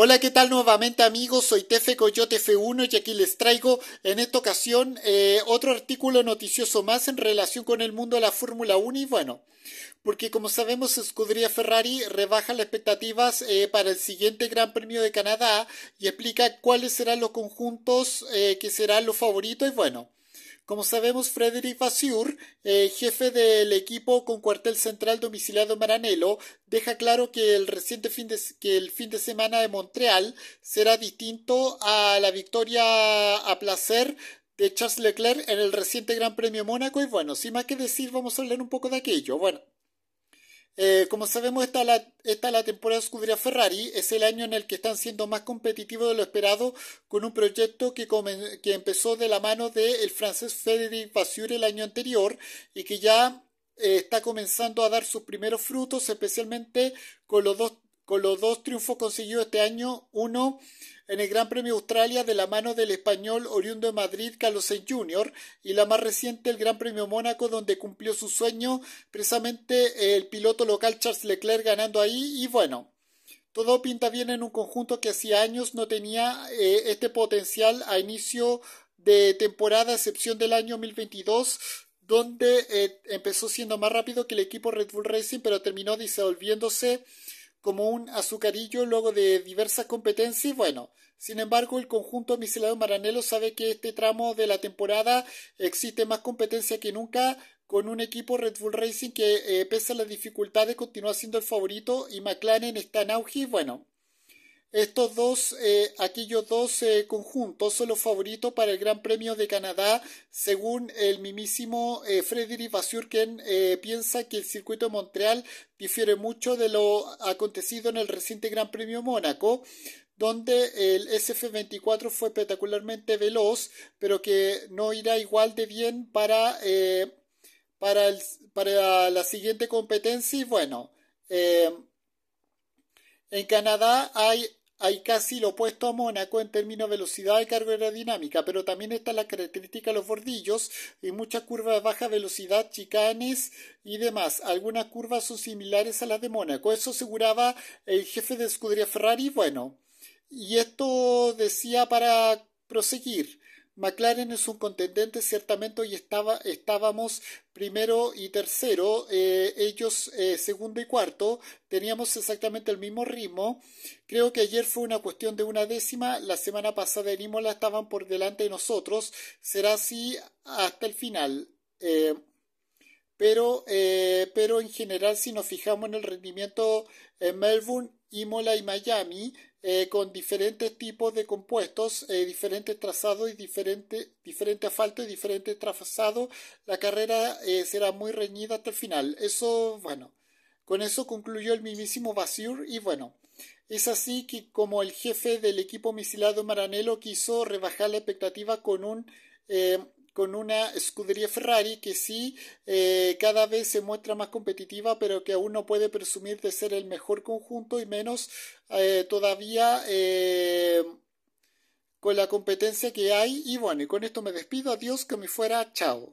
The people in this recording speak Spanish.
Hola, ¿qué tal nuevamente amigos? Soy Tefe Coyote F1 y aquí les traigo en esta ocasión eh, otro artículo noticioso más en relación con el mundo de la Fórmula 1 y bueno, porque como sabemos Escudería Ferrari rebaja las expectativas eh, para el siguiente Gran Premio de Canadá y explica cuáles serán los conjuntos eh, que serán los favoritos y bueno. Como sabemos, Frederick Vasseur, eh, jefe del equipo con cuartel central domiciliado en Maranello, deja claro que el reciente fin de, que el fin de semana de Montreal será distinto a la victoria a placer de Charles Leclerc en el reciente Gran Premio Mónaco. Y bueno, sin más que decir, vamos a hablar un poco de aquello. Bueno. Eh, como sabemos, esta la, la temporada de Scuderia Ferrari es el año en el que están siendo más competitivos de lo esperado con un proyecto que, que empezó de la mano del el francés Frédéric Vasseur el año anterior y que ya eh, está comenzando a dar sus primeros frutos, especialmente con los dos con los dos triunfos consiguió este año, uno en el Gran Premio Australia de la mano del español oriundo de Madrid Carlos Sainz Jr. y la más reciente el Gran Premio Mónaco donde cumplió su sueño precisamente el piloto local Charles Leclerc ganando ahí y bueno, todo pinta bien en un conjunto que hacía años no tenía eh, este potencial a inicio de temporada, excepción del año 2022, donde eh, empezó siendo más rápido que el equipo Red Bull Racing, pero terminó disolviéndose como un azucarillo luego de diversas competencias. Bueno, sin embargo, el conjunto misilado Maranelo sabe que este tramo de la temporada existe más competencia que nunca con un equipo Red Bull Racing que, eh, pese a las dificultades, continúa siendo el favorito y McLaren está en auge. Bueno, estos dos, eh, aquellos dos eh, conjuntos son los favoritos para el Gran Premio de Canadá, según el mismísimo eh, Frederick quien eh, piensa que el circuito de Montreal difiere mucho de lo acontecido en el reciente Gran Premio Mónaco donde el SF24 fue espectacularmente veloz, pero que no irá igual de bien para, eh, para, para, la siguiente competencia. Y bueno, en Canadá hay hay casi lo opuesto a Mónaco en términos de velocidad y carga aerodinámica, pero también está la característica de los bordillos y muchas curvas de baja velocidad, chicanes y demás. Algunas curvas son similares a las de Mónaco. Eso aseguraba el jefe de escudería Ferrari. Bueno, y esto decía para proseguir. McLaren es un contendente ciertamente y estaba, estábamos primero y tercero, eh, ellos eh, segundo y cuarto, teníamos exactamente el mismo ritmo. Creo que ayer fue una cuestión de una décima, la semana pasada en Imola estaban por delante de nosotros, será así hasta el final. Eh, pero, pero en general, si nos fijamos en el rendimiento en Melbourne, Imola y Miami, eh, con diferentes tipos de compuestos, eh, diferentes trazados y diferentes diferente asfalto y diferentes trazados, La carrera eh, será muy reñida hasta el final. Eso, bueno, con eso concluyó el mismísimo Basur y bueno. Es así que como el jefe del equipo misilado Maranello quiso rebajar la expectativa con un con una escudería Ferrari que sí eh, cada vez se muestra más competitiva, pero que aún no puede presumir de ser el mejor conjunto y menos eh, todavía eh, con la competencia que hay. Y bueno, y con esto me despido. Adiós, que me fuera. Chao.